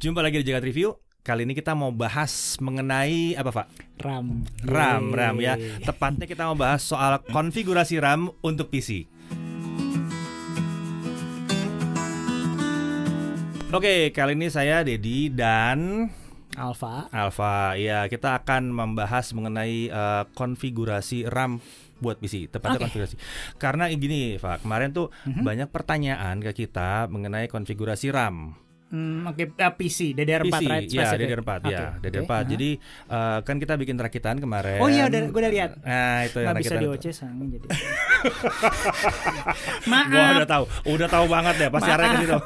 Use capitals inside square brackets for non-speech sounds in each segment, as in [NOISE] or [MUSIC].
Jumpa lagi di Jagat Review. Kali ini kita mau bahas mengenai apa, Pak? RAM. RAM, RAM ya. Tepatnya kita mau bahas soal konfigurasi RAM untuk PC. Oke, kali ini saya Dedi dan Alfa. Alfa, ya kita akan membahas mengenai uh, konfigurasi RAM buat PC tepatnya okay. konfigurasi karena gini Pak kemarin tuh mm -hmm. banyak pertanyaan ke kita mengenai konfigurasi RAM Hmm, Oke, okay. uh, eh, PC DDR4 PC, right? Ya, DDR4 okay. ya, DDR4. Okay. Jadi uh, kan kita bikin rakitan kemarin. Oh iya, udah gue udah lihat. Nah, itu yang rakitan. bisa di OC sang jadi. [LAUGHS] Maaf. Gua udah tahu, udah tahu banget ya pasti arahnya gitu.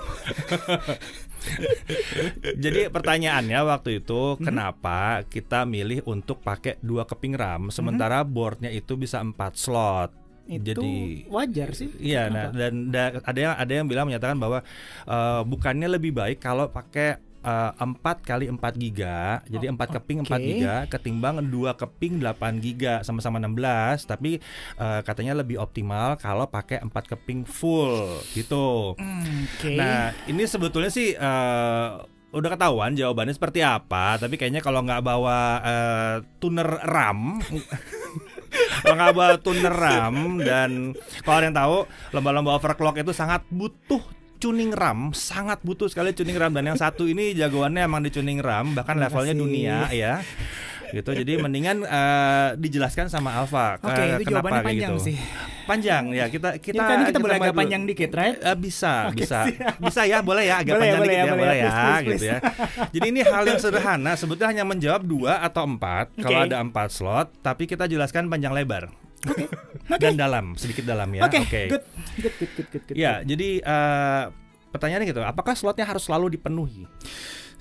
[LAUGHS] Jadi pertanyaannya waktu itu mm-hmm. kenapa kita milih untuk pakai dua keping RAM mhm. sementara mm-hmm. boardnya itu bisa empat slot? itu jadi wajar sih. Iya, nah, dan da, ada yang ada yang bilang menyatakan bahwa uh, bukannya lebih baik kalau pakai eh, empat kali empat giga, jadi empat keping empat okay. giga, ketimbang dua keping delapan giga sama-sama enam belas, tapi uh, katanya lebih optimal kalau pakai empat keping full gitu. okay. Nah ini sebetulnya sih uh, udah ketahuan jawabannya seperti apa, tapi kayaknya kalau nggak bawa uh, tuner RAM Lengkap tuneram dan kalau ada yang tahu lomba-lomba overclock itu sangat butuh tuning RAM sangat butuh sekali tuning RAM dan yang satu ini jagoannya emang di tuning RAM bahkan levelnya dunia ya gitu. Jadi mendingan uh, dijelaskan sama Alfa. Oke, okay, itu kenapa panjang gitu. sih. Panjang ya, kita ya, kita ya, kan kita, kita boleh agak panjang dikit, right? Uh, bisa, okay, bisa. Siap. Bisa ya, boleh ya agak boleh, panjang boleh, dikit ya, ya boleh ya. ya, please, please, gitu please. ya. Jadi ini hal yang [LAUGHS] sederhana, sebetulnya hanya menjawab dua atau empat. Okay. Kalau ada empat slot, tapi kita jelaskan panjang lebar. Okay. [LAUGHS] Okay. Dan dalam, sedikit dalam ya. Oke. Okay. Okay. Good. Good, good, good, good, good. Ya, good. jadi uh, pertanyaannya gitu, apakah slotnya harus selalu dipenuhi?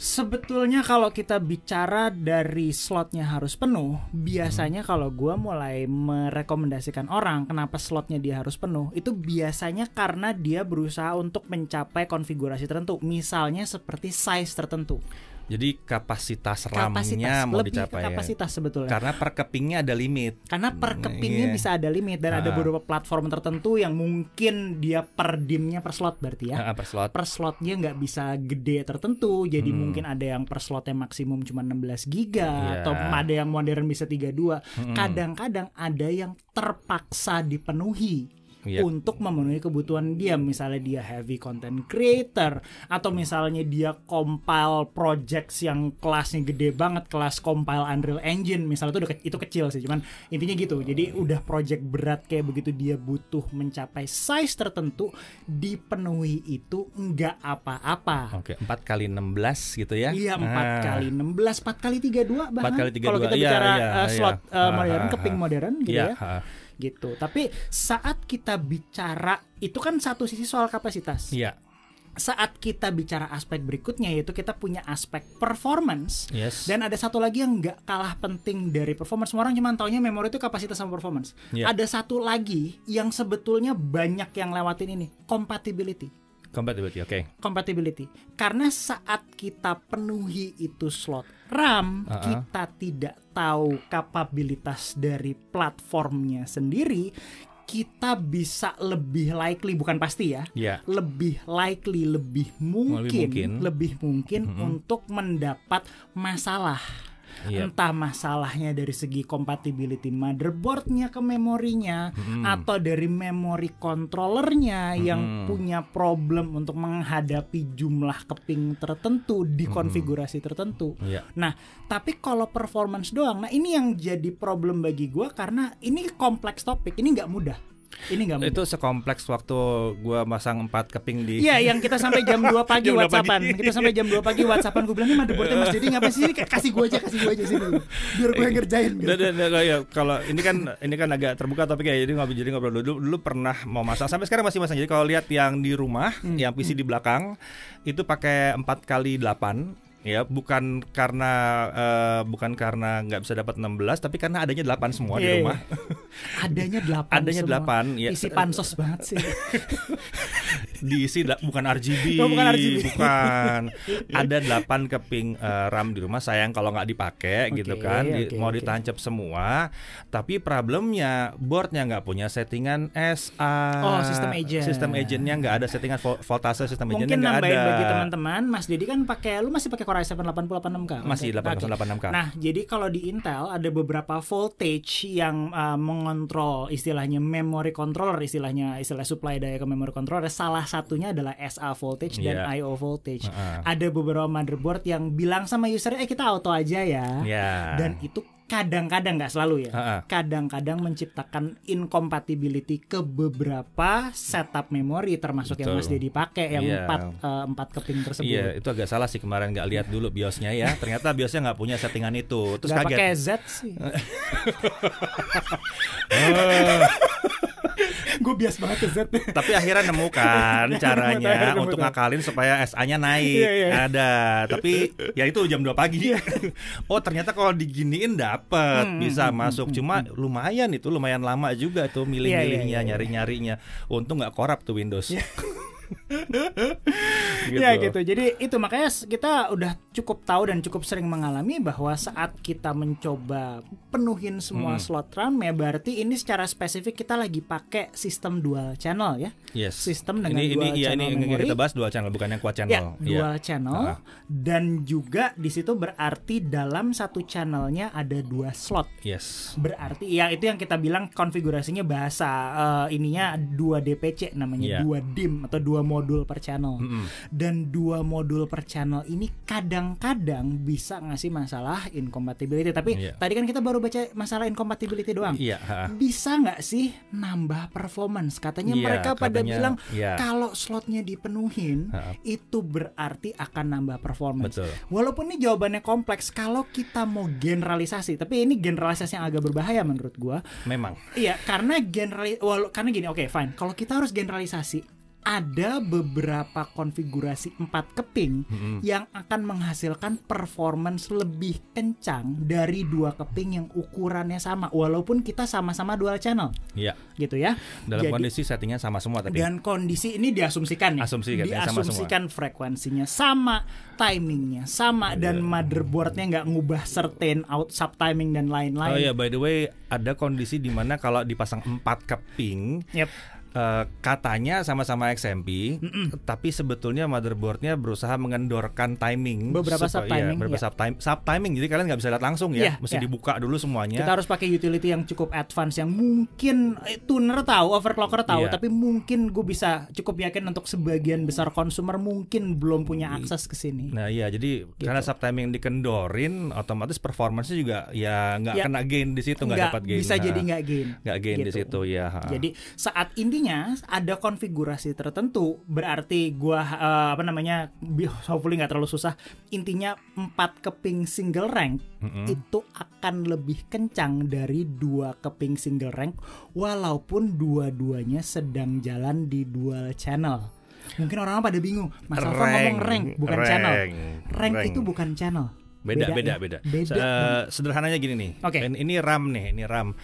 Sebetulnya kalau kita bicara dari slotnya harus penuh, biasanya hmm. kalau gue mulai merekomendasikan orang kenapa slotnya dia harus penuh, itu biasanya karena dia berusaha untuk mencapai konfigurasi tertentu, misalnya seperti size tertentu. Jadi kapasitas RAM-nya mau lebih dicapai. Ke ya. kapasitas ya. sebetulnya. Karena per kepingnya ada limit. Karena per hmm, kepingnya iya. bisa ada limit dan nah. ada ah. beberapa platform tertentu yang mungkin dia per dimnya per slot berarti ya. Nah, per slot. Per slotnya nggak bisa gede tertentu. Jadi hmm. mungkin ada yang per slotnya maksimum cuma 16 giga yeah. atau ada yang modern bisa 32. Hmm. Kadang-kadang hmm. Kadang -kadang ada yang terpaksa dipenuhi yeah. untuk memenuhi kebutuhan dia misalnya dia heavy content creator atau misalnya dia compile projects yang kelasnya gede banget kelas compile Unreal Engine misalnya itu udah ke itu kecil sih cuman intinya gitu jadi udah project berat kayak begitu dia butuh mencapai size tertentu dipenuhi itu nggak apa-apa oke okay, 4 kali 16 gitu ya iya 4 ah. kali 16 4 kali 32 bahkan empat kali dua kalau kita iya, bicara ya, uh, slot Uh, modern ah, ah, keping ah. modern gitu iya, ya gitu. Tapi saat kita bicara itu kan satu sisi soal kapasitas. Iya. saat kita bicara aspek berikutnya yaitu kita punya aspek performance yes. dan ada satu lagi yang nggak kalah penting dari performance semua orang cuma taunya memori itu kapasitas sama performance yeah. ada satu lagi yang sebetulnya banyak yang lewatin ini compatibility Compatibility, oke. Okay. Compatibility. Karena saat kita penuhi itu slot RAM, uh -uh. kita tidak tahu kapabilitas dari platformnya sendiri, kita bisa lebih likely bukan pasti ya, yeah. lebih likely, lebih mungkin, lebih mungkin, lebih mungkin mm -hmm. untuk mendapat masalah yep. Iya. entah masalahnya dari segi compatibility motherboardnya ke memorinya hmm. atau dari memori kontrolernya hmm. yang punya problem untuk menghadapi jumlah keping tertentu di hmm. konfigurasi tertentu. Yeah. Nah, tapi kalau performance doang, nah ini yang jadi problem bagi gue karena ini kompleks topik, ini nggak mudah. Ini nggak Itu sekompleks waktu gua masang empat keping di. Iya, yang kita sampai jam 2 [LAUGHS] pagi jam WhatsAppan. Pagi. Kita sampai jam 2 pagi WhatsAppan. Gue bilang ini motherboardnya Mas Didi ngapain sih? Kasih gua aja, kasih gua aja sih Biar gue ngerjain. Gitu. ya. Kalau ini kan ini kan agak terbuka tapi kayak Jadi ngobrol jadi ngobrol dulu. Dulu pernah mau masang sampai sekarang masih masang. Jadi kalau lihat yang di rumah, hmm. yang PC hmm. di belakang itu pakai 4 kali 8 Ya, Bukan karena uh, bukan karena nggak bisa dapat 16 tapi karena adanya 8 semua yeah. di iya, iya. rumah. Adanya 8 Adanya semua. 8 ya. Isi pansos banget sih. [LAUGHS] diisi bukan RGB, oh, bukan RGB, bukan. [LAUGHS] Ada 8 keping uh, RAM di rumah sayang kalau nggak dipakai okay, gitu kan. Di, okay, mau ditancap semua, tapi problemnya boardnya nggak punya settingan SA. Oh, sistem agent. Sistem agentnya nggak ada settingan voltase sistem agentnya nggak ada. Mungkin nambahin bagi teman-teman, Mas Dedi kan pakai lu masih pakai Core i7 8086 k Masih 8086 k Okay. Nah, jadi kalau di Intel ada beberapa voltage yang uh, mengontrol istilahnya memory controller istilahnya istilah supply daya ke memory controller salah satunya adalah SA voltage yeah. dan IO iya. voltage. Uh-uh. Ada beberapa motherboard yang bilang sama user, eh kita auto aja ya. Yeah. Dan itu kadang-kadang nggak selalu ya. Uh-uh. Kadang-kadang menciptakan incompatibility ke beberapa setup memori termasuk Betul. yang Mas Dedi pakai yang yeah. empat uh, empat keping tersebut. Iya, yeah, itu agak salah sih kemarin nggak lihat dulu biosnya ya. Ternyata biosnya nggak punya settingan itu. Terus gak kaget. pakai Z sih. [LAUGHS] Eh gue bias banget ke Z. Tapi akhirnya nemu kan [LAUGHS] iya, caranya untuk ngakalin supaya SA-nya naik. Yeah, yeah. Ada, tapi ya itu jam 2 pagi. Iya. [LAUGHS] oh, ternyata kalau diginiin dapet hmm, bisa hmm, masuk. Hmm, Cuma hmm. hmm. lumayan itu lumayan lama juga tuh iya, milih-milihnya, yeah, yeah, yeah, nyari-nyarinya. Untung nggak korup tuh Windows. Yeah. [LAUGHS] [LAUGHS] Ya, gitu. Ya gitu. Jadi itu makanya kita udah cukup tahu dan cukup sering mengalami bahwa saat kita mencoba penuhin semua hmm. slot RAM ya berarti ini secara spesifik kita lagi pakai sistem dual channel ya. Yes. Sistem dengan ini, dual iya, ini, channel. ini ini kita bahas dual channel bukan yang quad channel. Ya, dual ya. channel iya. uh -huh. dan juga di situ berarti dalam satu channelnya ada dua slot. Yes. Berarti ya itu yang kita bilang konfigurasinya bahasa uh, ininya dua DPC namanya, yeah. dua DIM atau dua modul per channel mm -hmm. dan dua modul per channel ini kadang-kadang bisa ngasih masalah incompatibility tapi yeah. tadi kan kita baru baca masalah incompatibility doang yeah. bisa nggak sih nambah performance katanya yeah, mereka katanya, pada bilang yeah. kalau slotnya dipenuhin ha. itu berarti akan nambah performance Betul. walaupun ini jawabannya kompleks kalau kita mau generalisasi tapi ini generalisasi yang agak berbahaya menurut gua memang iya karena generalisasi walau karena gini oke okay, fine kalau kita harus generalisasi ada beberapa konfigurasi empat keping hmm. yang akan menghasilkan performance lebih kencang dari dua keping yang ukurannya sama walaupun kita sama-sama dual channel. Iya. Gitu ya. Dalam Jadi, kondisi settingnya sama semua tadi. Dan kondisi ini diasumsikan ya. Asumsi diasumsikan sama frekuensinya sama, timingnya sama ada. Iya. dan motherboardnya nggak ngubah certain out sub timing dan lain-lain. Oh ya, by the way, ada kondisi di mana kalau dipasang empat keping yep uh, katanya sama-sama XMP, mm -mm. tapi sebetulnya motherboardnya berusaha mengendorkan timing beberapa iya, sub timing, ya, beberapa iya. sub, time, timing. Jadi kalian nggak bisa lihat langsung ya, yeah, mesti yeah. dibuka dulu semuanya. Kita harus pakai utility yang cukup advance yang mungkin eh, tuner tahu, overclocker tahu, yeah. tapi mungkin gue bisa cukup yakin untuk sebagian besar konsumer mungkin belum punya akses ke sini. Nah iya, jadi gitu. karena sub timing dikendorin, otomatis performance juga ya nggak yeah. kena gain di situ, nggak dapat gain. Bisa nah, jadi nggak gain. Nggak gain gitu. di situ ya. Jadi saat ini Artinya ada konfigurasi tertentu berarti gua uh, apa namanya hopefully nggak terlalu susah. Intinya empat keping single rank mm -hmm. itu akan lebih kencang dari dua keping single rank walaupun dua-duanya sedang jalan di dual channel mungkin orang orang pada bingung mas Alfa ngomong rank bukan rank. channel rank, rank itu bukan channel beda beda beda, beda. beda. Uh, sederhananya gini nih okay. ini ram nih ini ram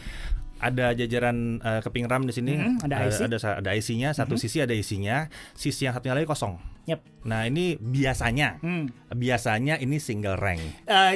ada jajaran uh, keping RAM di sini. Hmm, ada IC. Ada ada, ada IC-nya, satu hmm. sisi ada isinya, sisi yang satunya lagi kosong. Yep. Nah, ini biasanya. Hmm. Biasanya ini single rank. Uh,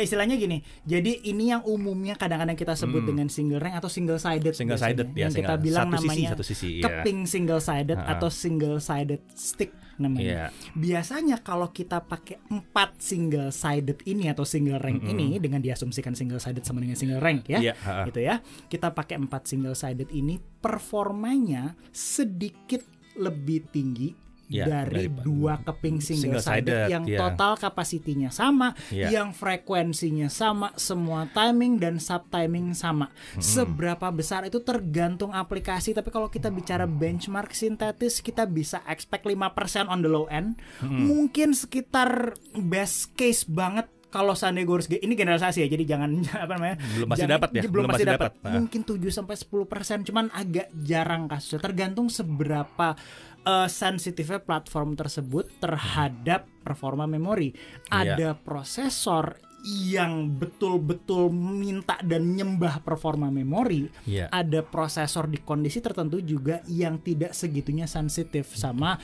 istilahnya gini. Jadi ini yang umumnya kadang-kadang kita sebut hmm. dengan single rank atau single sided. Single sided ya, yang single. kita bilang satu namanya sisi, satu sisi, iya. keping yeah. single sided uh -huh. atau single sided stick namanya. Yeah. Biasanya kalau kita pakai empat single sided ini atau single rank mm -hmm. ini dengan diasumsikan single sided sama dengan single rank ya, yeah. Iya, gitu ya. Kita pakai empat single sided ini performanya sedikit lebih tinggi yeah, dari, dari dua keping single, single sided, sided yang yeah. total kapasitinya sama, yeah. yang frekuensinya sama, semua timing dan sub timing sama. Hmm. Seberapa besar itu tergantung aplikasi, tapi kalau kita bicara benchmark sintetis kita bisa expect 5% on the low end, hmm. mungkin sekitar best case banget kalau sana gue harus ini generalisasi ya jadi jangan [LAUGHS] apa namanya belum masih dapat ya [LAUGHS] belum, masih dapat nah. mungkin tujuh sampai sepuluh persen cuman agak jarang kasusnya tergantung seberapa uh, sensitifnya platform tersebut terhadap performa memori yeah. ada prosesor yang betul-betul minta dan nyembah performa memori, yeah. ada prosesor di kondisi tertentu juga yang tidak segitunya sensitif sama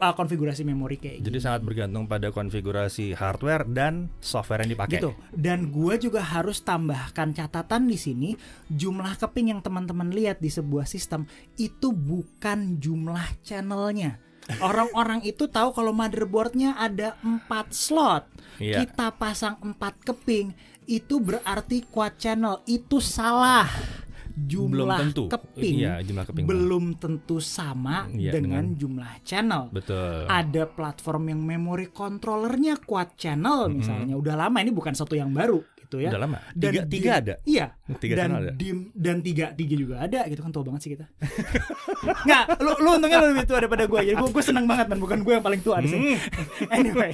uh, konfigurasi memori kayak Jadi gini. sangat bergantung pada konfigurasi hardware dan software yang dipakai. Gitu. Dan gue juga harus tambahkan catatan di sini, jumlah keping yang teman-teman lihat di sebuah sistem itu bukan jumlah channelnya. Orang-orang itu tahu kalau motherboardnya ada empat slot. Yeah. Kita pasang empat keping, itu berarti quad channel. Itu salah jumlah belum tentu. keping iya, jumlah keping belum tentu sama iya, dengan, dengan jumlah channel. Betul. Ada platform yang memori kontrolernya kuat channel mm -hmm. misalnya. Udah lama ini bukan satu yang baru gitu ya. Udah lama. Dan tiga, tiga ada. Iya. Tiga dan ada. Dim, dan tiga tiga juga ada gitu kan tua banget sih kita. [LAUGHS] Nggak, lu lu untungnya lu lebih tua daripada gue. Jadi gue gue seneng banget man, bukan gue yang paling tua di hmm. sini. [LAUGHS] anyway,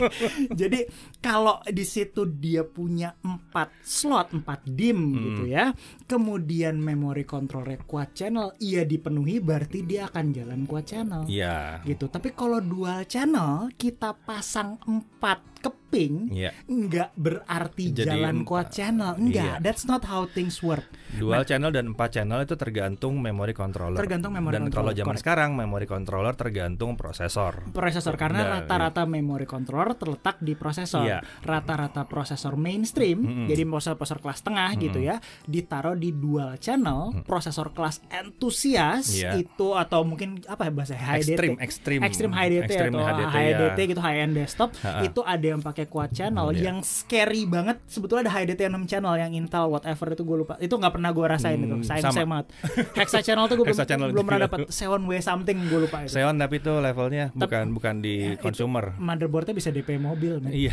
jadi kalau di situ dia punya empat slot, empat dim hmm. gitu ya. Kemudian memory kontrol kuat channel, ia dipenuhi berarti dia akan jalan kuat channel. Iya. Yeah. Gitu. Tapi kalau dual channel kita pasang empat keping yeah. nggak berarti Jadi, jalan kuat channel enggak yeah. that's not how things work dual nah, channel dan empat channel itu tergantung memory controller tergantung memory dan controller. kalau zaman Correct. sekarang memory controller tergantung prosesor prosesor karena nah, rata-rata yeah. memory controller terletak di prosesor yeah. rata-rata prosesor mainstream mm -hmm. jadi prosesor-prosesor kelas tengah mm -hmm. gitu ya ditaruh di dual channel mm -hmm. prosesor kelas entusias yeah. itu atau mungkin apa ya bahasa high extreme extreme extreme HDT extreme atau HDT, HDT ya. gitu high end desktop ha -ha. itu ada yang pakai quad channel yeah. yang scary banget sebetulnya ada HDT6 channel yang Intel whatever itu gue lupa itu nggak pernah gue rasain hmm, itu sayang saya banget hexa channel tuh gue belum, channel belum pernah dapat Xeon W something gue lupa itu Xeon tapi itu levelnya bukan Tep, bukan di ya, consumer motherboardnya bisa DP mobil iya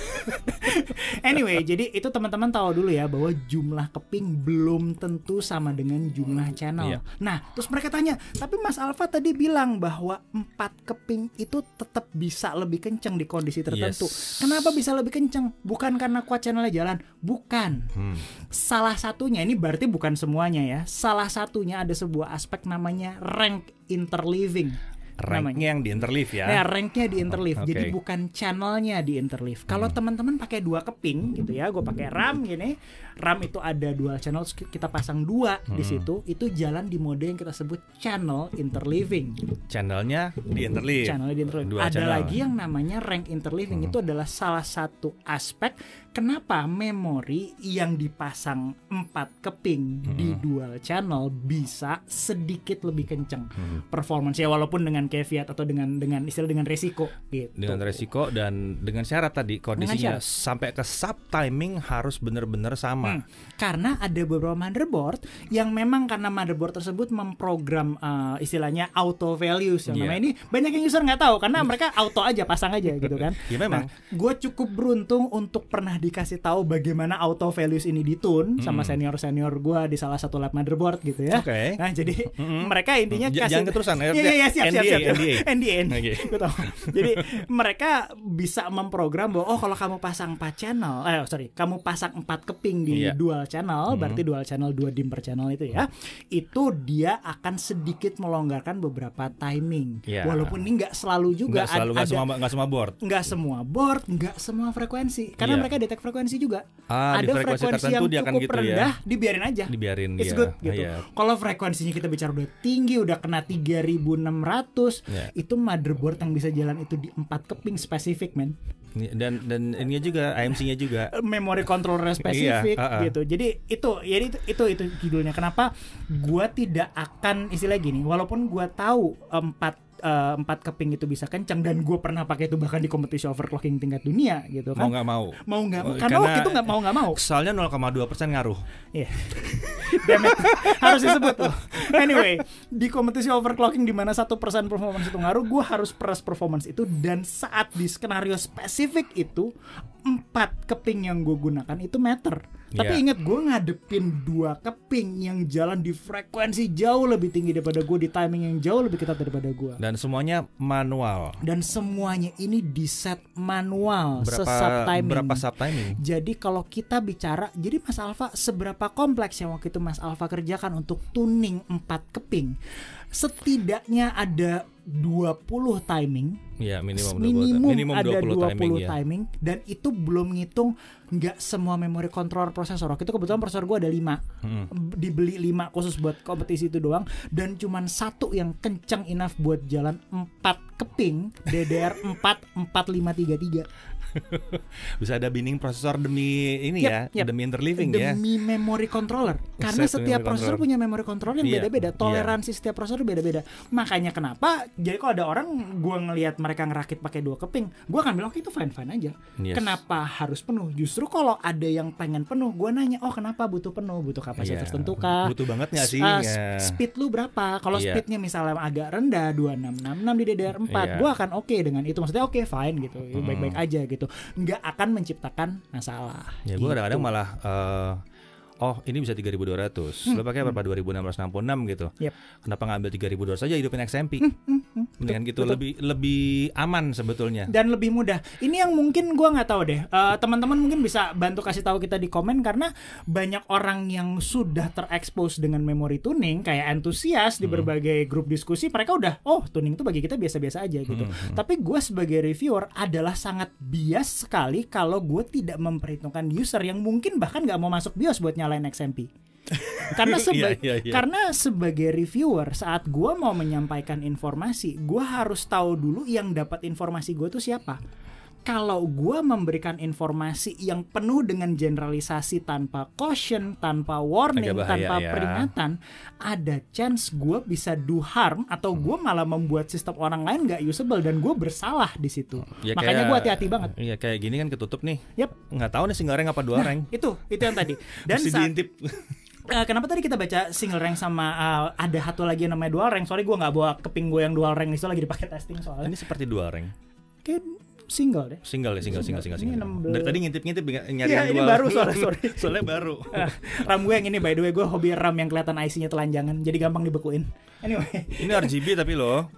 [LAUGHS] anyway, jadi itu teman-teman tahu dulu ya bahwa jumlah keping belum tentu sama dengan jumlah channel. Iya. Nah, terus mereka tanya, tapi Mas Alfa tadi bilang bahwa empat keping itu tetap bisa lebih kencang di kondisi tertentu. Yes. Kenapa bisa lebih kencang? Bukan karena kuat channelnya jalan, bukan. Hmm. Salah satunya ini berarti bukan semuanya ya. Salah satunya ada sebuah aspek namanya rank interleaving ranknya yang di Interleaf ya. Nah, ranknya di oh, Interleaf. Okay. Jadi bukan channelnya di Interleaf. Kalau hmm. teman-teman pakai dua keping gitu ya, gue pakai RAM gini. RAM itu ada dual channel kita pasang dua hmm. di situ, itu jalan di mode yang kita sebut channel interleaving. Channelnya di Interleaf. Channelnya di Interleaf. ada channel. lagi yang namanya rank interleaving hmm. itu adalah salah satu aspek kenapa memori yang dipasang empat keping hmm. di dual channel bisa sedikit lebih kenceng hmm. performance ya walaupun dengan dengan caveat atau dengan dengan istilah dengan resiko gitu. Dengan resiko dan dengan syarat tadi kondisinya syarat. sampai ke sub timing harus benar-benar sama. Hmm. Karena ada beberapa motherboard yang memang karena motherboard tersebut memprogram uh, istilahnya auto values yang yeah. Iya. ini banyak yang user nggak tahu karena mereka auto aja pasang aja gitu kan. Iya [LAUGHS] memang. Nah, gue cukup beruntung untuk pernah dikasih tahu bagaimana auto values ini ditun hmm. sama senior-senior gue di salah satu lab motherboard gitu ya. Okay. Nah, jadi -hmm. mereka intinya hmm. J kasih jangan keterusan. Ya. Iya, iya iya siap siap siap riset NDA, NDA. Okay. gue tahu. Jadi mereka bisa memprogram bahwa oh kalau kamu pasang 4 channel, eh sorry, kamu pasang 4 keping di yeah. dual channel, hmm berarti dual channel dua dim per channel itu ya. Itu dia akan sedikit melonggarkan beberapa timing. Yeah. Walaupun ini nggak selalu juga nggak selalu, ada gak semua gak semua board. Nggak semua board, nggak semua frekuensi. Karena yeah. mereka detect frekuensi juga. Ah, ada frekuensi, frekuensi yang dia cukup akan gitu ya. rendah, ya. dibiarin aja. Dibiarin It's dia. good gitu. Yeah. Iya. Kalau frekuensinya kita bicara udah tinggi, udah kena 3600 yeah. itu motherboard yang bisa jalan itu di empat keping spesifik men iya, dan dan ini juga AMC-nya juga eh, memory controller iya, spesifik iya, uh -uh. gitu jadi itu jadi ya itu itu, itu judulnya kenapa gua tidak akan istilah gini walaupun gua tahu empat uh, empat keping itu bisa kencang dan gue pernah pakai itu bahkan di kompetisi overclocking tingkat dunia gitu kan. Mau nggak mau. Mau nggak mau. Karena, eh, karena waktu itu nggak mau nggak mau. Soalnya 0,2 persen ngaruh. Iya. Yeah. [LAUGHS] Damn it. harus disebut loh Anyway, di kompetisi overclocking di mana satu persen performance itu ngaruh, gue harus press performance itu dan saat di skenario spesifik itu empat keping yang gue gunakan itu meter tapi yeah. ingat gue ngadepin dua keping yang jalan di frekuensi jauh lebih tinggi daripada gue di timing yang jauh lebih ketat daripada gue. Dan semuanya manual. Dan semuanya ini di set manual berapa, sesub timing. Berapa sub timing? Jadi kalau kita bicara, jadi Mas Alfa seberapa kompleks yang waktu itu Mas Alfa kerjakan untuk tuning empat keping? Setidaknya ada 20 timing. Ya, minimum, 20 minimum, minimum ada 20, 20 timing, iya. timing ya. dan itu belum ngitung nggak semua memori controller prosesor. Waktu itu kebetulan prosesor gue ada 5. Hmm. Dibeli 5 khusus buat kompetisi itu doang dan cuman satu yang kencang enough buat jalan 4 keping DDR4 4533. [LAUGHS] bisa ada binning prosesor demi ini yep, ya, yep. demi interleaving demi ya. Demi memory controller. Karena setiap prosesor punya memory controller yang iya, beda-beda, yeah. toleransi yeah. setiap prosesor beda-beda. Makanya kenapa? Jadi kalau ada orang gua ngelihat mereka ngerakit pakai dua keping, gua akan bilang itu fine-fine aja. Yes. Kenapa harus penuh? Justru kalau ada yang pengen penuh, gua nanya, "Oh, kenapa butuh penuh? Butuh kapasitas yeah. tertentu kah? Butuh banget gak sih? Uh, eh, yeah. Speed lu berapa? Kalau yeah. speednya misalnya agak rendah 2666 di DDR4, yeah. gua akan oke okay dengan itu. Maksudnya oke, okay, fine gitu. Baik-baik mm. aja gitu gitu nggak akan menciptakan masalah ya gue gitu. kadang-kadang malah uh oh ini bisa 3200 hmm. lo pakai hmm. berapa hmm. 2666 gitu yep. kenapa ngambil 3200 saja hidupin XMP hmm. Hmm. hmm. dengan gitu Betul. lebih lebih aman sebetulnya dan lebih mudah ini yang mungkin gua nggak tahu deh teman eh, teman-teman mungkin bisa bantu kasih tahu kita di komen karena banyak orang yang sudah terekspos dengan memori tuning kayak antusias di hmm. berbagai grup diskusi mereka udah oh tuning itu bagi kita biasa-biasa aja gitu hmm, hmm. tapi gua sebagai reviewer adalah sangat bias sekali kalau gue tidak memperhitungkan user yang mungkin bahkan nggak mau masuk BIOS buat nyala nyalain XMP. karena [LAUGHS] iya, seba yeah, yeah, yeah. karena sebagai reviewer saat gue mau menyampaikan informasi, gue harus tahu dulu yang dapat informasi gue tuh siapa kalau gue memberikan informasi yang penuh dengan generalisasi tanpa caution, tanpa warning, bahaya, tanpa ya. peringatan, ada chance gue bisa do harm atau hmm. gue malah membuat sistem orang lain gak usable dan gue bersalah di situ. Ya, Makanya gue hati-hati banget. Iya kayak gini kan ketutup nih. Yap. Nggak tahu nih single rank apa dua nah, rank. Itu itu yang tadi. [LAUGHS] Dan Mesti saat, diintip. Uh, [LAUGHS] kenapa tadi kita baca single rank sama uh, ada satu lagi yang namanya dual rank? Sorry gue nggak bawa keping gue yang dual rank itu lagi dipakai testing soalnya. Ini seperti dual rank. Kayak single deh. Single deh, single, single, single, single. single. Dari tadi ngintip-ngintip nyari ya, yang ini baru soalnya, sorry. [LAUGHS] soalnya baru. Uh, ram gue yang ini by the way, gue hobi ram yang kelihatan IC-nya telanjangan, jadi gampang dibekuin. Anyway. Ini RGB tapi loh.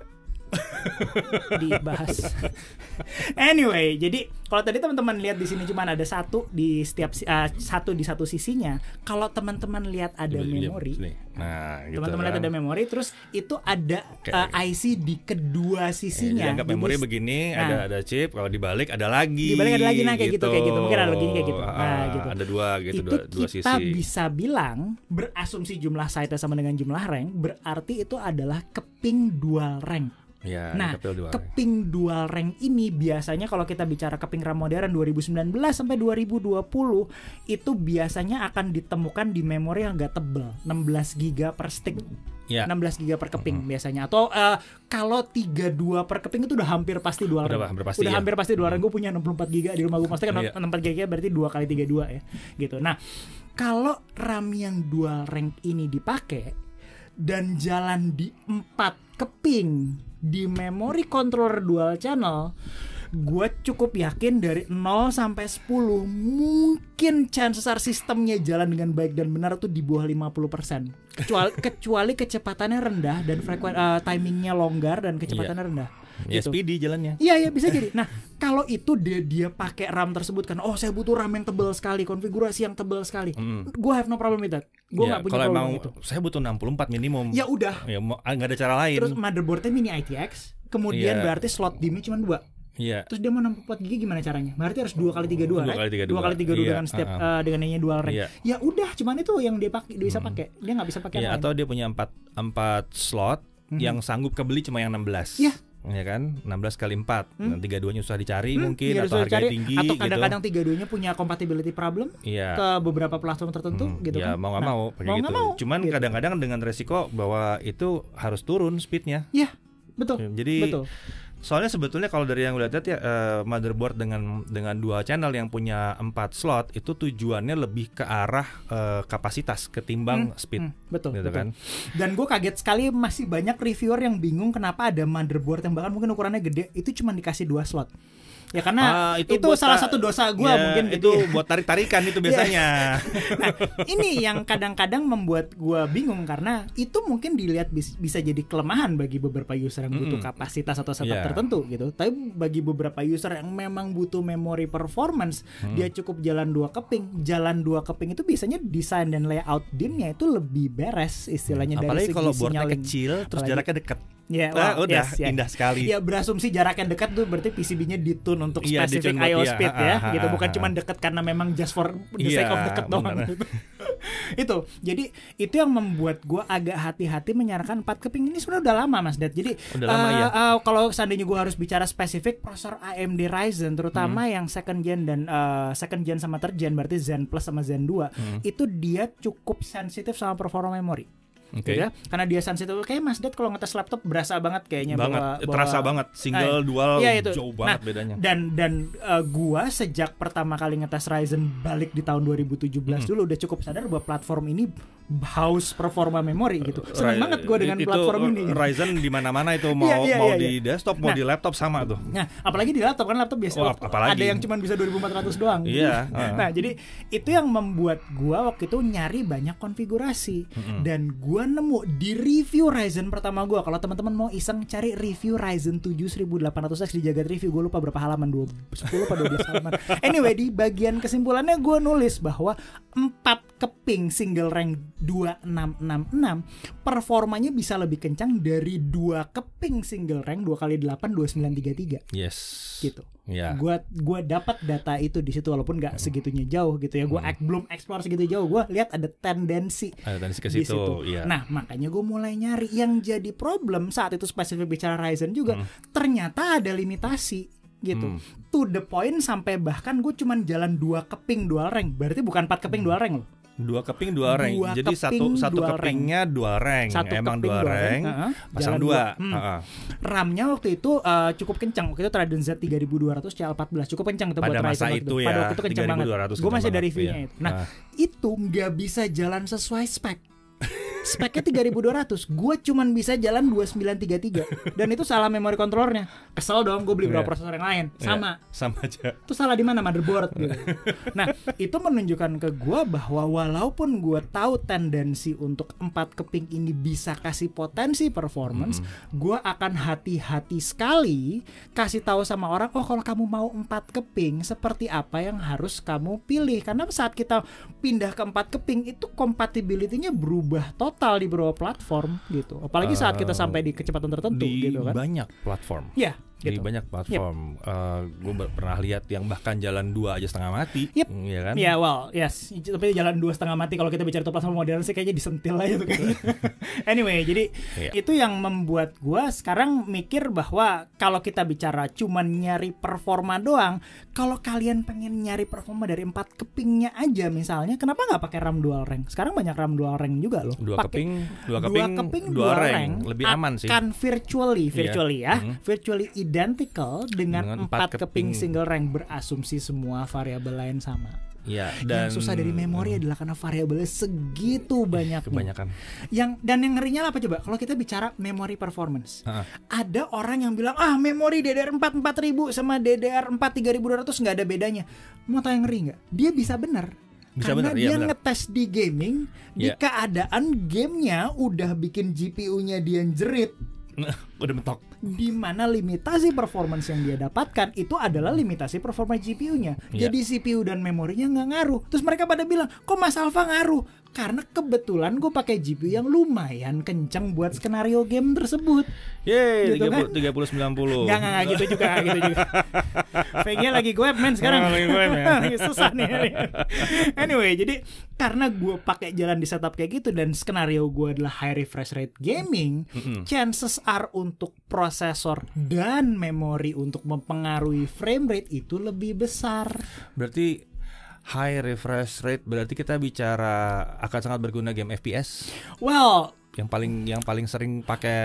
[LAUGHS] dibahas. [LAUGHS] anyway, jadi kalau tadi teman-teman lihat di sini cuma ada satu di setiap uh, satu di satu sisinya, kalau teman-teman lihat ada memori, nah, gitu teman-teman kan. lihat ada memori, terus itu ada okay. uh, eh, IC di kedua sisinya. Eh, jadi memori begini, nah, ada ada chip, kalau dibalik ada lagi. Dibalik ada lagi nah kayak gitu, gitu kayak gitu, mungkin ada lagi kayak gitu. Ah, nah, gitu. Ada dua gitu, itu dua, dua kita sisi. Kita bisa bilang berasumsi jumlah side sama dengan jumlah rank, berarti itu adalah keping dual rank. Ya, nah, dual keping dual rank ini biasanya kalau kita bicara keping RAM modern 2019 sampai 2020 itu biasanya akan ditemukan di memori yang agak tebel, 16 GB per stick. Ya. 16 GB per keping -hmm. biasanya atau uh, kalau 32 per keping itu udah hampir pasti dual udah rank. Hampir pasti, udah ya. hampir pasti dual rank. Gue punya 64 GB di rumah gue pasti kan ya. 64 GB berarti 2 kali 32 ya. Gitu. Nah, kalau RAM yang dual rank ini dipakai dan jalan di 4 keping di memori controller dual channel gue cukup yakin dari 0 sampai 10 mungkin chances are sistemnya jalan dengan baik dan benar tuh di bawah 50% kecuali, kecuali kecepatannya rendah dan frekuen uh, eh, timingnya longgar dan kecepatannya yeah. rendah Ya speedy jalannya. Iya iya bisa jadi. Nah kalau itu dia dia pakai RAM tersebut kan, oh saya butuh RAM yang tebel sekali, konfigurasi yang tebel sekali. Mm. Gue have no problem with that. Gue yeah, punya kalau problem emang itu. Saya butuh 64 minimum. Ya udah. Ya ah, nggak ada cara lain. Terus motherboardnya mini ITX, kemudian yeah. berarti slot dimnya cuma dua. Iya. Terus dia mau 64 gigi gimana caranya? Berarti harus dua kali tiga dua, dua kali tiga dua, dua kali tiga dua iya, dengan step uh, uh dengan nanya dual rank. Yeah. Ya udah, cuman itu yang dia pakai, dia bisa pakai. Dia nggak bisa pakai. Yeah, atau dia punya empat empat slot mm -hmm. yang sanggup kebeli cuma yang 16 belas. Iya ya kan 16 kali 4 hmm? tiga duanya susah dicari hmm, mungkin ya, atau harganya tinggi atau gitu. kadang-kadang gitu. tiga duanya punya compatibility problem ya. ke beberapa platform tertentu hmm, gitu ya, kan mau nggak nah, mau mau gitu mau, cuman kadang gitu. kadang-kadang dengan resiko bahwa itu harus turun speednya Iya, betul jadi betul Soalnya sebetulnya kalau dari yang lihat ya uh, motherboard dengan dengan dua channel yang punya empat slot itu tujuannya lebih ke arah uh, kapasitas ketimbang hmm, speed. Hmm, betul. Gitu betul. kan. Dan gue kaget sekali masih banyak reviewer yang bingung kenapa ada motherboard yang bahkan mungkin ukurannya gede itu cuma dikasih dua slot. Ya karena uh, itu, itu salah satu dosa gue yeah, mungkin gitu. Itu ya. buat tarik-tarikan itu [LAUGHS] ya. biasanya. [LAUGHS] nah, ini yang kadang-kadang membuat gue bingung karena itu mungkin dilihat bis bisa jadi kelemahan bagi beberapa user yang butuh mm kapasitas atau setup yeah. tertentu gitu. Tapi bagi beberapa user yang memang butuh memori performance, mm. dia cukup jalan dua keping. Jalan dua keping itu biasanya desain dan layout dimnya itu lebih beres istilahnya hmm. dari segi kalau boardnya kecil terus Apalagi, jaraknya dekat. Ya, nah, udah yes, yeah. sekali. Ya berasumsi jarak yang dekat tuh berarti PCB-nya ditune untuk yeah, spesifik IO yeah, speed ah, ya, ha, ah, ah, gitu. Bukan cuma dekat karena memang just for the yeah, sake of dekat doang. Gitu. [LAUGHS] itu. Jadi itu yang membuat gue agak hati-hati menyarankan 4 keping ini sebenarnya udah lama Mas Dad. Jadi uh, uh, kalau seandainya gue harus bicara spesifik prosesor AMD Ryzen terutama hmm. yang second gen dan uh, second gen sama third gen berarti Zen Plus sama Zen 2 hmm. itu dia cukup sensitif sama performa memori. Gitu okay. ya karena dia sensitif. itu kayak Mas Dad kalau ngetes laptop berasa banget kayaknya banget bahwa, bahwa, terasa banget single dual ya itu. jauh banget nah, bedanya dan dan uh, gua sejak pertama kali ngetes Ryzen balik di tahun 2017 hmm. dulu udah cukup sadar bahwa platform ini haus performa memori gitu seneng uh, banget gua dengan itu, platform ini Ryzen di mana-mana itu [LAUGHS] mau yeah, yeah, mau yeah, di iya. desktop mau nah, di laptop sama tuh nah apalagi di laptop kan laptop biasa oh, ap apalagi. ada yang cuma bisa 2400 doang iya yeah, uh. nah jadi itu yang membuat gua waktu itu nyari banyak konfigurasi hmm. dan gua gue nemu di review Ryzen pertama gue kalau teman-teman mau iseng cari review Ryzen 7 1800X di Jagat Review gue lupa berapa halaman 10 atau 12 halaman [LAUGHS] anyway di bagian kesimpulannya gue nulis bahwa 4 keping single rank 2666 performanya bisa lebih kencang dari dua keping single rank 2 kali 8 2933. Yes. Gitu. Yeah. Gua gua dapat data itu di situ walaupun nggak hmm. segitunya jauh gitu ya. Gua hmm. ek, belum explore segitu jauh. Gua lihat ada tendensi ada tendensi ke situ. situ. Yeah. Nah, makanya gue mulai nyari yang jadi problem saat itu spesifik bicara Ryzen juga hmm. ternyata ada limitasi gitu. Hmm. To the point sampai bahkan gue cuman jalan dua keping dual rank. Berarti bukan empat keping hmm. dual rank loh. Dua keping dua reng Dua Jadi keping, satu satu dua kepingnya reng. dua reng Satu Emang keping, dua reng Dua Uh-huh. Pasang Jalan dua. dua. Hmm. Uh-huh. ramnya waktu itu uh, cukup kencang. Waktu itu Trident Z 3200 CL14 cukup kencang itu buat Pada masa itu ya. Pada waktu itu kencang banget. Gue masih dari V-nya ya. itu. Nah, uh. itu nggak bisa jalan sesuai spek speknya 3200 gue cuman bisa jalan 2933 dan itu salah memori controllernya kesel dong gue beli yeah. berapa iya. prosesor yang lain iya. sama yeah. sama aja itu salah di mana motherboard gitu nah itu menunjukkan ke gue bahwa walaupun gue tahu tendensi untuk empat keping ini bisa kasih potensi performance mm -hmm. gue akan hati-hati sekali kasih tahu sama orang oh kalau kamu mau empat keping seperti apa yang harus kamu pilih karena saat kita pindah ke empat keping itu compatibility-nya berubah total total di beberapa platform gitu. Apalagi saat kita eh, sampai di kecepatan tertentu di gitu kan. Di banyak platform. Ya, jadi gitu. banyak platform. Yep. Uh, gue pernah lihat yang bahkan jalan dua aja setengah mati. Yep. Iya kan? Ya yeah, well, yes. Tapi jalan dua setengah mati kalau kita bicara platform modern sih kayaknya disentil lah itu. kayaknya. [LAUGHS] anyway, jadi yeah. itu yang membuat gue sekarang mikir bahwa kalau kita bicara cuman nyari performa doang, kalau kalian pengen nyari performa dari empat kepingnya aja misalnya, kenapa nggak pakai RAM dual rank? Sekarang banyak RAM dual rank juga loh. Dua pake, keping, dua keping, dua keping, dua rank. rank lebih aman sih. Kan virtually, iya. virtually yeah. ya, mm -hmm. virtually identical dengan, dengan empat keping, single rank berasumsi semua variabel lain sama. Ya, dan yang susah dari memori hmm. adalah karena variabelnya segitu banyak. Kebanyakan. Yang dan yang ngerinya apa coba? Kalau kita bicara memori performance, uh ada orang yang bilang ah memori DDR4 4000 sama DDR4 3200 nggak ada bedanya. Mau tanya ngeri nggak? Dia bisa benar. Bisa Karena bener, iya, dia ngetes di gaming yeah. di iya. keadaan gamenya udah bikin GPU-nya dia jerit. [LAUGHS] udah mentok. Di mana limitasi performance yang dia dapatkan itu adalah limitasi performa GPU-nya. Yeah. Jadi CPU dan memorinya nggak ngaruh. Terus mereka pada bilang, kok Mas Alfa ngaruh? Karena kebetulan gue pakai GPU yang lumayan kenceng buat skenario game tersebut. Yeay, gitu 30, kan? 30 90. gak, gak, gitu juga, gitu juga. [LAUGHS] VG lagi gue men sekarang. Nah, lagi gue [LAUGHS] Susah nih. anyway, jadi karena gue pakai jalan di setup kayak gitu dan skenario gue adalah high refresh rate gaming, mm -hmm. chances are untuk prosesor dan memori untuk mempengaruhi frame rate itu lebih besar. Berarti high refresh rate berarti kita bicara akan sangat berguna game FPS. Well, yang paling yang paling sering pakai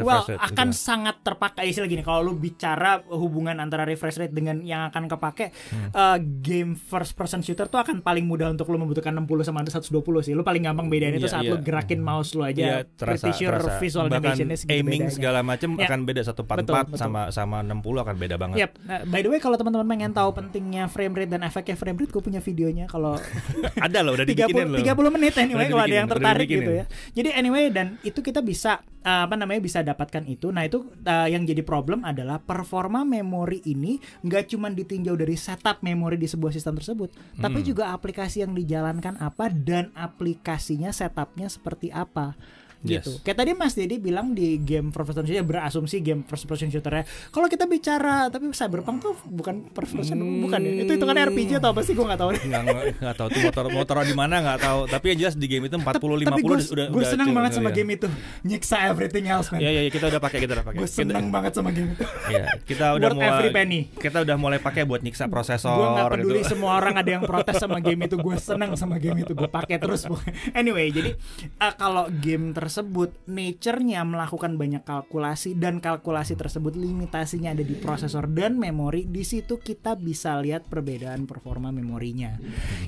refresh rate? Well, akan juga. Gitu. sangat terpakai sih lagi nih Kalau lu bicara hubungan antara refresh rate dengan yang akan kepake hmm. uh, game first person shooter tuh akan paling mudah untuk lu membutuhkan 60 sama 120 sih. Lu paling gampang bedain itu yeah, saat yeah. lu gerakin hmm. mouse lu aja. Yeah, iya, terasa, Pretty sure terasa. visual Bahkan aiming bedanya. segala macam yeah. akan beda 144 sama sama 60 akan beda banget. Yep. Nah, by the way kalau teman-teman pengen tahu pentingnya frame rate dan efeknya frame rate, gue punya videonya kalau [LAUGHS] ada loh udah [LAUGHS] dibikinin 30, loh. menit anyway kalau ada yang tertarik gitu ya. Jadi anyway anyway dan itu kita bisa uh, apa namanya bisa dapatkan itu. Nah itu uh, yang jadi problem adalah performa memori ini nggak cuma ditinjau dari setup memori di sebuah sistem tersebut, hmm. tapi juga aplikasi yang dijalankan apa dan aplikasinya setupnya seperti apa. Gitu. yes. gitu. Kayak tadi Mas Dedi bilang di game first person shooter berasumsi game first person shooter ya. Kalau kita bicara tapi Cyberpunk tuh bukan first person hmm. bukan ya. Itu itu kan RPG atau apa sih gua nggak tahu. Enggak tahu tuh motor motor di mana nggak tahu. Tapi yang jelas di game itu 40 50 tapi gua, udah gue senang banget sama ya. game itu. Nyiksa everything else man. Iya iya ya, kita udah pakai kita udah pakai. gua senang kita, banget sama game itu. Iya, kita udah mulai penny. Kita udah mulai pakai buat nyiksa prosesor Gue nggak gitu. peduli gitu. semua orang ada yang protes sama game itu. Gue senang sama game itu. Gue pakai terus. [LAUGHS] Anyway, jadi uh, kalau game ter tersebut, nature-nya melakukan banyak kalkulasi dan kalkulasi tersebut limitasinya ada di prosesor dan memori. Di situ kita bisa lihat perbedaan performa memorinya.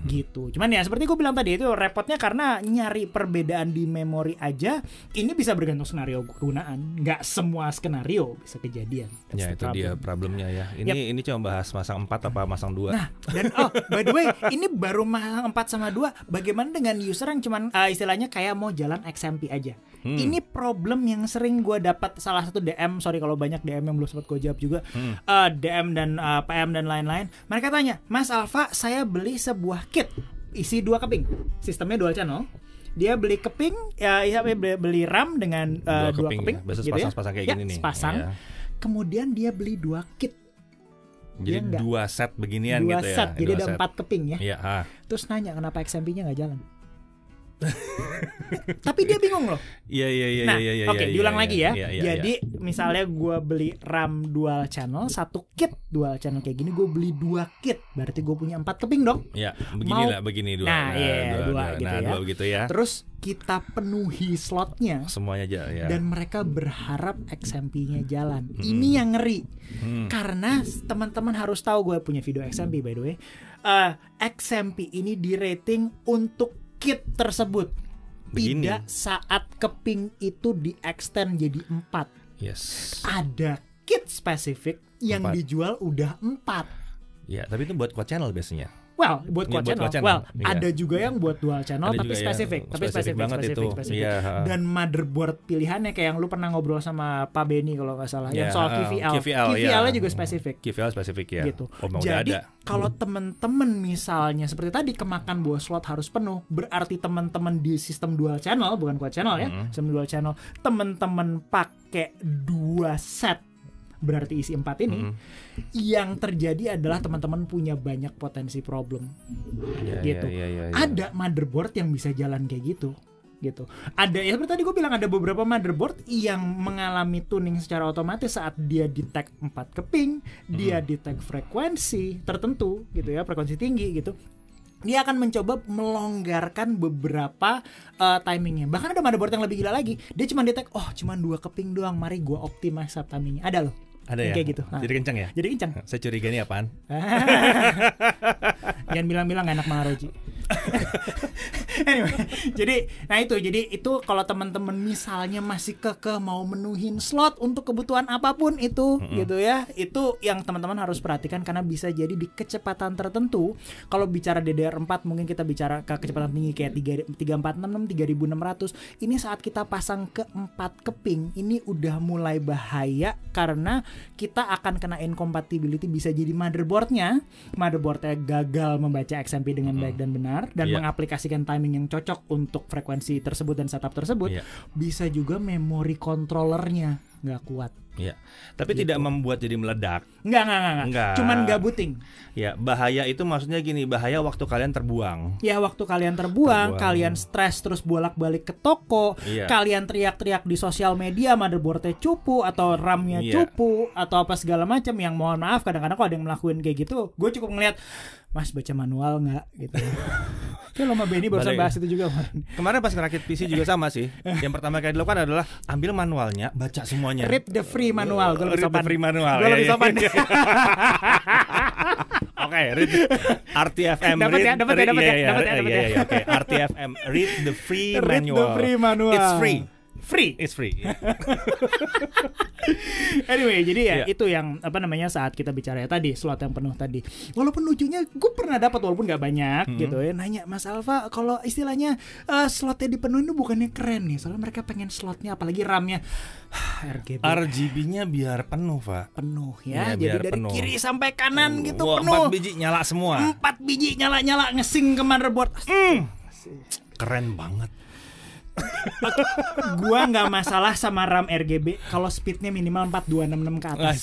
Gitu. Cuman ya seperti gue bilang tadi itu repotnya karena nyari perbedaan di memori aja ini bisa bergantung skenario kegunaan. Nggak semua skenario bisa kejadian. That's ya itu problem. dia problemnya ya. Ini yep. ini cuma bahas masang 4 apa masang 2. Nah, dan oh by the way, ini baru masang 4 sama 2. Bagaimana dengan user yang cuman uh, istilahnya kayak mau jalan XMP aja aja. Hmm. Ini problem yang sering gue dapat salah satu DM, sorry kalau banyak DM yang belum sempat gue jawab juga, hmm. uh, eh, DM dan uh, eh, PM dan lain-lain. Mereka tanya, Mas Alfa, saya beli sebuah kit isi dua keping, sistemnya dual channel. Dia beli keping, ya, eh, ya beli, beli RAM dengan uh, dua, dua keping, ya? keping gitu ya. gitu sepasang, ya. sepasang kayak ya, gini nih. Sepasang. Ya. Kemudian dia beli dua kit. Jadi dua set beginian dua gitu ya? set. ya. Jadi dua ada set. empat keping ya. ya Terus nanya kenapa XMP-nya nggak jalan? [LAUGHS] Tapi dia bingung loh. Iya iya iya nah, iya iya. Oke, iya, iya, diulang iya, lagi ya. Jadi misalnya gue beli RAM dual channel satu kit dual channel kayak gini, gue beli dua kit, berarti gue punya empat keping dong. Iya, begini Mau... begini dua. Nah, nah, iya, dua, dua, dua, gitu nah, ya. begitu ya. Terus kita penuhi slotnya. Semuanya aja ya. Dan mereka berharap XMP-nya jalan. Hmm. Ini yang ngeri. Hmm. Karena teman-teman harus tahu gue punya video XMP by the way. Uh, eh, XMP ini di rating untuk kit tersebut Begini. tidak saat keping itu di extend jadi empat. Yes. Ada kit spesifik yang empat. dijual udah empat. Ya, tapi itu buat quad channel biasanya. Well, buat quad iya, channel. channel. Well, yeah. ada juga yang buat dual channel ada tapi spesifik, tapi spesifik, spesifik, spesifik, Specific. Iya, yeah. Dan motherboard pilihannya kayak yang lu pernah ngobrol sama Pak Benny kalau nggak salah, yeah. yang iya, soal KVL. KVL, KVL yeah. juga spesifik. KVL spesifik ya. Gitu. Oh, Jadi kalau hmm. temen-temen misalnya seperti tadi kemakan buat slot harus penuh, berarti temen-temen di sistem dual channel bukan quad channel ya, mm sistem dual channel, temen-temen pakai dua set berarti isi empat ini mm. yang terjadi adalah teman-teman punya banyak potensi problem yeah, ya, gitu yeah, yeah, yeah, yeah. ada motherboard yang bisa jalan kayak gitu gitu ada ya seperti tadi gue bilang ada beberapa motherboard yang mengalami tuning secara otomatis saat dia detect empat keping mm. dia detect frekuensi tertentu gitu ya frekuensi tinggi gitu dia akan mencoba melonggarkan beberapa uh, timingnya. Bahkan ada motherboard yang lebih gila lagi. Dia cuma detect, oh cuma dua keping doang, mari gua optimize timingnya. Ada loh ada ya? Kayak gitu. Nah. Jadi kencang ya? Jadi kencang. Saya curiga nih apaan? [LAUGHS] Jangan bilang-bilang enak Mang [LAUGHS] anyway, jadi nah itu jadi itu kalau teman-teman misalnya masih keke mau menuhin slot untuk kebutuhan apapun itu mm -hmm. gitu ya. Itu yang teman-teman harus perhatikan karena bisa jadi di kecepatan tertentu kalau bicara DDR4 mungkin kita bicara ke kecepatan tinggi kayak 3466 3600. Ini saat kita pasang ke 4 keping ini udah mulai bahaya karena kita akan kena incompatibility bisa jadi motherboardnya motherboardnya gagal membaca XMP dengan mm -hmm. baik dan benar benar dan yeah. mengaplikasikan timing yang cocok untuk frekuensi tersebut dan setup tersebut, yeah. bisa juga memori kontrolernya nggak kuat. Ya, tapi gitu. tidak membuat jadi meledak. Enggak, enggak, enggak, enggak. Cuman gabuting. Ya, bahaya itu maksudnya gini, bahaya waktu kalian terbuang. Ya, waktu kalian terbuang, terbuang. kalian stres terus bolak-balik ke toko, ya. kalian teriak-teriak di sosial media motherboardnya cupu atau RAM-nya ya. cupu atau apa segala macam yang mohon maaf kadang-kadang kalau ada yang melakukan kayak gitu, gue cukup ngelihat Mas baca manual nggak gitu. [LAUGHS] Kayak lomba Benny barusan bahas itu juga kemarin. Kemarin pas ngerakit PC juga sama sih. Yang pertama kali dilakukan adalah ambil manualnya, baca semuanya. Read the free manual. Gua read sopan. the free manual. Gue lebih iya. sopan. [LAUGHS] Oke, read RTFM. Dapat ya, dapat ya, dapat iya, ya, iya, dapat ya. Oke, RTFM, read the free manual. Read the free manual. It's free free. It's free. Yeah. [LAUGHS] anyway, jadi ya yeah. itu yang apa namanya saat kita bicara ya tadi slot yang penuh tadi. Walaupun lucunya gue pernah dapat walaupun nggak banyak mm -hmm. gitu ya. Nanya Mas Alfa kalau istilahnya uh, slotnya dipenuhi ini bukannya keren nih. Soalnya mereka pengen slotnya apalagi RAM-nya [SIGHS] RGB. RGB-nya biar penuh, Pak. Penuh ya. ya jadi dari penuh. kiri sampai kanan uh, gitu wow, penuh. 4 biji nyala semua. Empat biji nyala-nyala ngesing ke motherboard. Mm. Keren banget gua nggak masalah sama RAM RGB kalau speednya minimal 4266 ke atas.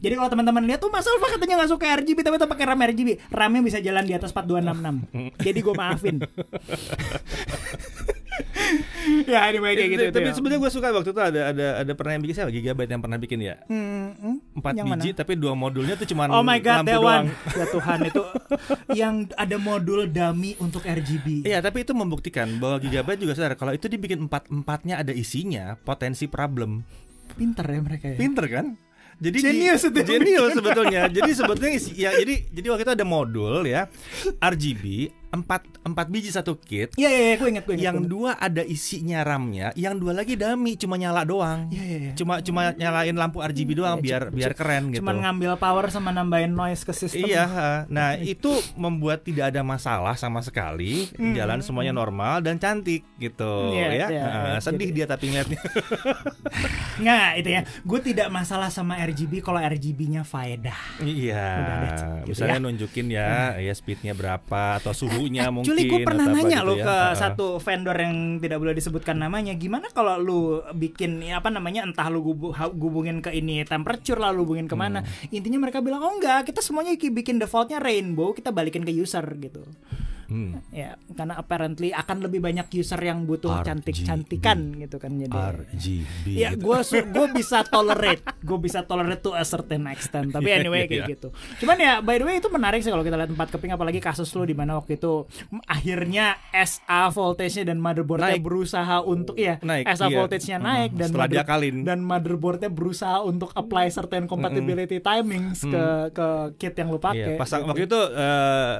Jadi kalau teman-teman lihat tuh oh, masalah Alfa katanya nggak suka RGB tapi tetap pakai RAM RGB, RAM-nya bisa jalan di atas 4266. Jadi gua maafin ya anyway kayak gitu. Tapi ya. sebenarnya gue suka waktu itu ada ada ada pernah yang bikin siapa Gigabyte yang pernah bikin ya. Empat biji tapi dua modulnya tuh cuma Oh my god, Dewan. [LAUGHS] Ya Tuhan itu yang ada modul dummy untuk RGB. Iya, tapi itu membuktikan bahwa Gigabyte juga sadar kalau itu dibikin empat-empatnya ada isinya, potensi problem. Pinter ya mereka ya. Pinter kan? jadi genius di, genius sebetulnya jadi sebetulnya ya jadi jadi waktu itu ada modul ya RGB empat empat biji satu kit. Iya iya iya, ingat gue Yang dua ada isinya ramnya, yang dua lagi dami cuma nyala doang. Iya yeah, iya. Yeah, Cuma cuma nyalain lampu RGB iya, doang iya, biar biar keren gitu. cuma ngambil power sama nambahin noise ke sistem. Iya. Nah [LAUGHS] itu membuat tidak ada masalah sama sekali, hmm. jalan semuanya normal dan cantik gitu yeah, ya. Yeah, nah, iya. sedih dia tapi ngeliatnya. [LAUGHS] Nggak itu ya. Gue tidak masalah sama RGB kalau RGB-nya faedah. Iya. Yeah, gitu misalnya ya. nunjukin ya, hmm. ya speednya berapa atau suhu punya eh, mungkin. Juli, gue pernah nanya gitu lo ya. ke uh. satu vendor yang tidak boleh disebutkan namanya, gimana kalau lu bikin ya, apa namanya entah lu hubungin ke ini temperature lalu lu hubungin kemana. Hmm. Intinya mereka bilang oh enggak, kita semuanya bikin defaultnya rainbow, kita balikin ke user gitu. Hmm. Ya, karena apparently akan lebih banyak user yang butuh cantik-cantikan gitu kan jadi. RGB. Ya, gitu. gue gue bisa tolerate, gue bisa tolerate to a certain extent. Tapi iya, anyway yeah, kayak yeah. gitu. Cuman ya by the way itu menarik sih kalau kita lihat empat keping apalagi kasus lu di mana waktu itu akhirnya SA voltage-nya dan motherboardnya naik. berusaha untuk ya naik, SA iya. voltage-nya hmm, naik uh -huh. dan Setelah mother, diakalin. dan motherboardnya berusaha untuk apply certain compatibility mm -hmm. timings mm -hmm. ke ke kit yang lu iya, pakai. yeah, pasang gitu. waktu itu uh,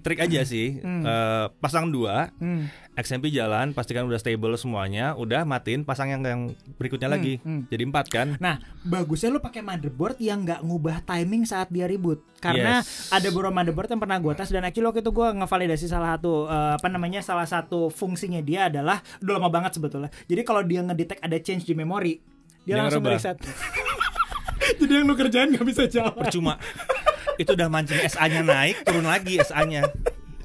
trik aja hmm. sih. Hmm. Uh, pasang dua, hmm. XMP jalan, pastikan udah stable semuanya, udah matiin, pasang yang yang berikutnya hmm. lagi. Hmm. Jadi empat kan. Nah, bagusnya lu pakai motherboard yang nggak ngubah timing saat dia ribut. Karena yes. ada beberapa motherboard yang pernah gua tes dan actually waktu itu gua ngevalidasi salah satu uh, apa namanya salah satu fungsinya dia adalah udah lama banget sebetulnya. Jadi kalau dia ngedetek ada change di memori, dia, yang langsung reset. [LAUGHS] Jadi yang lu kerjain nggak bisa jawab Percuma itu udah mancing SA-nya naik, turun lagi SA-nya.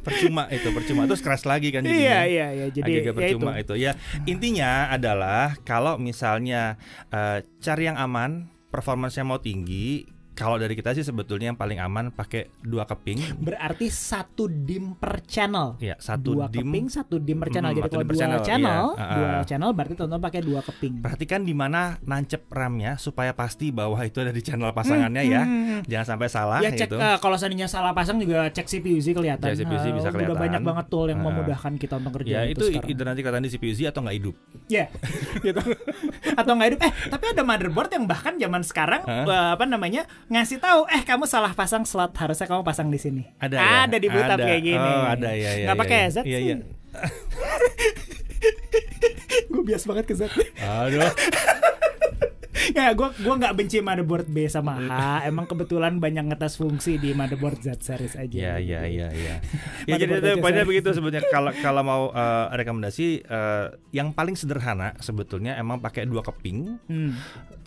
Percuma itu, percuma. Terus keras lagi kan jadinya. Iya, iya, iya. Jadi Agak percuma ya itu. itu. Ya, intinya adalah kalau misalnya uh, cari yang aman, performance-nya mau tinggi, kalau dari kita sih sebetulnya yang paling aman pakai dua keping. Berarti satu dim per channel. Iya, satu dua dim, keping, satu dim per channel. Mm, Jadi kalau dua channel, channel iya. uh, dua channel berarti tonton pakai dua keping. Perhatikan di mana nancep RAM-nya supaya pasti bahwa itu ada di channel pasangannya hmm, ya. Hmm. Jangan sampai salah ya, cek, gitu. Uh, kalau seandainya salah pasang juga cek CPUZ kelihatan. Ya, CPU eh, bisa kelihatan. Udah banyak banget tool yang uh, memudahkan kita untuk kerja ya, itu. itu sekarang. itu nanti kelihatan di CPUZ atau nggak hidup. Iya. Yeah. [LAUGHS] Gitu. atau nggak hidup. Eh, tapi ada motherboard yang bahkan zaman sekarang huh? Eh, apa namanya? ngasih tahu eh kamu salah pasang slot harusnya kamu pasang di sini ada ya? ada di butap kayak gini oh, ada ya, ya nggak ya, pakai ya, ya, ya. gue bias banget ke Z aduh ya [LAUGHS] gue gua nggak benci motherboard B sama H. Emang kebetulan banyak ngetes fungsi di motherboard Z series aja. Ya ya ya ya. [LAUGHS] ya jadi itu banyak begitu sebetulnya [LAUGHS] kalau kalau mau uh, rekomendasi uh, yang paling sederhana sebetulnya emang pakai dua keping. Hmm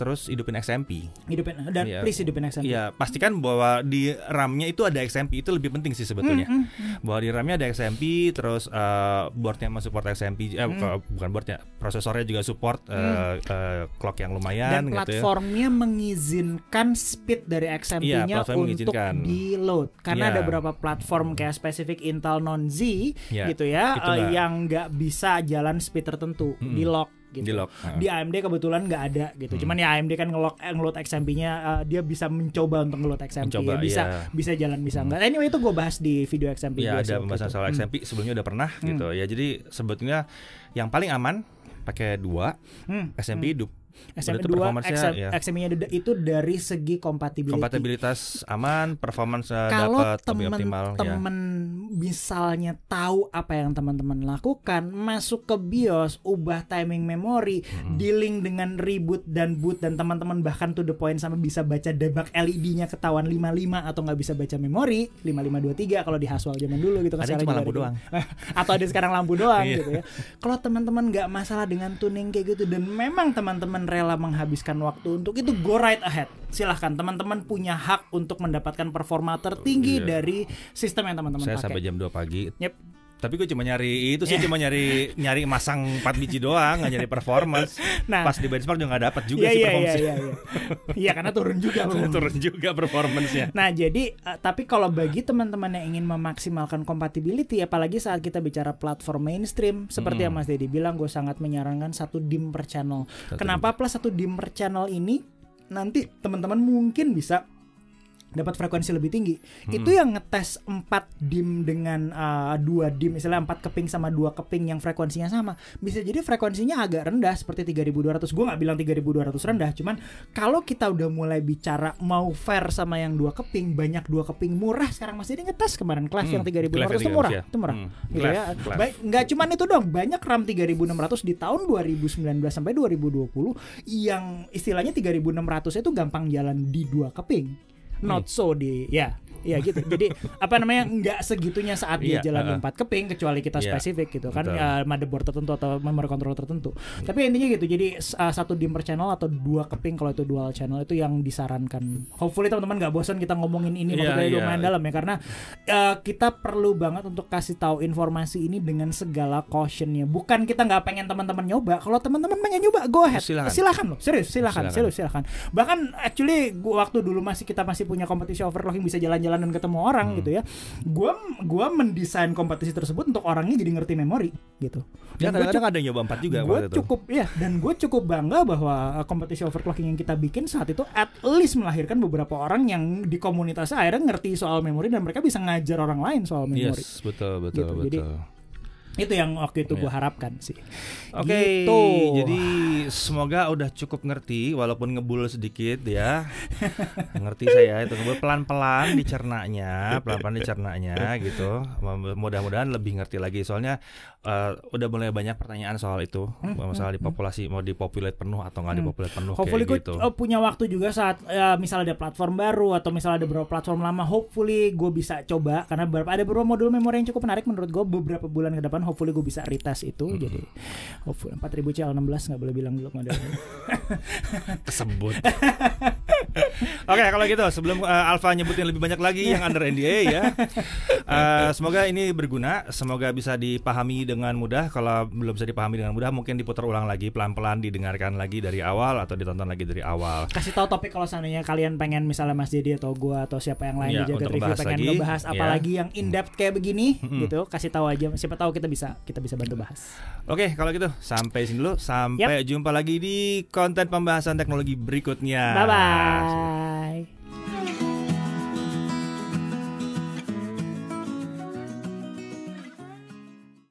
terus hidupin XMP. Hidupin dan ya. please hidupin XMP. Iya, pastikan bahwa di RAM-nya itu ada XMP itu lebih penting sih sebetulnya. Mm -hmm. Bahwa di RAM-nya ada XMP, terus uh, boardnya masih support XMP, eh, mm. bukan boardnya, prosesornya juga support mm. uh, uh, clock yang lumayan. Dan gitu ya. platformnya ya. mengizinkan speed dari XMP-nya ya, untuk di load, karena ya. ada beberapa platform kayak spesifik Intel non Z, ya. gitu ya, uh, yang nggak bisa jalan speed tertentu mm -hmm. di lock gitu. Di lock. Uh. Di AMD kebetulan nggak ada gitu. Hmm. Cuman ya AMD kan ngelock eh, ngelot XMP-nya uh, eh, dia bisa mencoba untuk ngelot XMP mencoba, ya. bisa yeah. bisa jalan bisa enggak, hmm. Anyway itu gue bahas di video XMP Ya ada pembahasan gitu. soal XMP hmm. sebelumnya udah pernah hmm. gitu. Ya jadi sebetulnya yang paling aman pakai dua hmm. SMP hmm. hidup sm 2 XM, ya. itu dari segi kompatibilitas. Kompatibilitas aman, performance eh, Kalau dapat lebih optimal ya. temen ya. misalnya tahu apa yang teman-teman lakukan, masuk ke BIOS, ubah timing memori, hmm. dealing dengan reboot dan boot dan teman-teman bahkan to the point sampai bisa baca debug LED-nya ketahuan 55 atau nggak bisa baca memori 5523 kalau di hasual zaman dulu gitu kan saya cuma lampu doang. Gitu. [LAUGHS] atau ada sekarang lampu doang iya. gitu ya. Kalau teman-teman nggak masalah dengan tuning kayak gitu dan memang teman-teman rela menghabiskan waktu untuk itu go right ahead silahkan teman-teman punya hak untuk mendapatkan performa tertinggi oh, iya. dari sistem yang teman-teman pakai. saya sampai jam 2 pagi yep tapi gue cuma nyari itu sih yeah. cuma nyari nyari masang 4 biji doang, nggak nyari performance. Nah, pas di benchmark juga gak dapat juga yeah, sih performance. Iya, yeah, iya, yeah, iya, iya. iya. karena turun juga. loh. turun juga performance-nya. Nah, jadi uh, tapi kalau bagi teman-teman yang ingin memaksimalkan compatibility apalagi saat kita bicara platform mainstream seperti mm. yang hmm. Mas Dedi bilang, gue sangat menyarankan satu dim per channel. Satu Kenapa dim. plus satu dim per channel ini nanti teman-teman mungkin bisa dapat frekuensi lebih tinggi. Hmm. Itu yang ngetes 4 dim dengan uh, 2 dim misalnya 4 keping sama 2 keping yang frekuensinya sama. Bisa jadi frekuensinya agak rendah seperti 3200. Gua nggak bilang 3200 rendah, cuman kalau kita udah mulai bicara mau fair sama yang 2 keping, banyak 2 keping murah sekarang masih ini ngetes kemarin kelas hmm. yang 3200 itu murah, itu ya. murah. Hmm. Gitu ya. Baik, nggak cuman itu dong, banyak RAM 3600 di tahun 2019 sampai 2020 yang istilahnya 3600 itu gampang jalan di 2 keping not so di ya Iya gitu. [LAUGHS] Jadi apa namanya nggak segitunya saat dia iya, jalan uh, empat keping kecuali kita yeah, spesifik gitu kan uh, motherboard tertentu atau memory controller tertentu. Yeah. Tapi intinya gitu. Jadi uh, satu dimmer channel atau dua keping kalau itu dual channel itu yang disarankan. Hopefully teman-teman nggak bosan kita ngomongin ini yeah, maksudnya yeah. lumayan dalam ya karena uh, kita perlu banget untuk kasih tahu informasi ini dengan segala cautionnya. Bukan kita nggak pengen teman-teman nyoba. Kalau teman-teman pengen nyoba, go ahead. Silahkan. Silahkan loh. Serius, silahkan. silahkan. Serius, silahkan. Bahkan actually waktu dulu masih kita masih punya kompetisi overclocking bisa jalan-jalan jalan dan ketemu orang hmm. gitu ya gue gua mendesain kompetisi tersebut untuk orangnya jadi ngerti memori gitu ya, dan ya, kadang-kadang ada yang nyoba empat juga gue cukup ya dan gue cukup bangga bahwa uh, kompetisi overclocking yang kita bikin saat itu at least melahirkan beberapa orang yang di komunitas akhirnya ngerti soal memori dan mereka bisa ngajar orang lain soal memori yes betul betul gitu. betul jadi, itu yang waktu itu gue iya. harapkan sih. Oke, okay, gitu. jadi semoga udah cukup ngerti walaupun ngebul sedikit ya. [LAUGHS] ngerti saya itu ngebul pelan-pelan dicernanya, pelan-pelan dicernanya gitu. Mudah-mudahan lebih ngerti lagi soalnya uh, udah mulai banyak pertanyaan soal itu, hmm, masalah hmm, hmm, populasi hmm. mau dipopulate penuh atau nggak hmm. dipopulate penuh hopefully kayak gitu. Hopefully eh, punya waktu juga saat ya, misalnya ada platform baru atau misalnya ada beberapa platform lama, hopefully gue bisa coba karena ada beberapa modul memori yang cukup menarik menurut gue beberapa bulan ke depan depan hopefully gue bisa retest itu mm -hmm. jadi hopefully 4000 CL16 nggak boleh bilang dulu modelnya tersebut [LAUGHS] Oke okay, kalau gitu sebelum uh, eh, Alfa nyebutin lebih banyak lagi yang under NDA ya uh, [LAUGHS] Semoga ini berguna Semoga bisa dipahami dengan mudah Kalau belum bisa dipahami dengan mudah Mungkin diputar ulang lagi Pelan-pelan didengarkan lagi dari awal Atau ditonton lagi dari awal Kasih tahu topik kalau seandainya kalian pengen Misalnya Mas Didi atau gue Atau siapa yang lain ya, dijaga review Pengen ngebahas iya. apalagi ya. yang in-depth kayak begini hmm. gitu Kasih tahu aja Siapa tahu kita bisa kita bisa bantu bahas. Oke, okay, kalau gitu sampai sini dulu. Sampai yep. jumpa lagi di konten pembahasan teknologi berikutnya. Bye bye.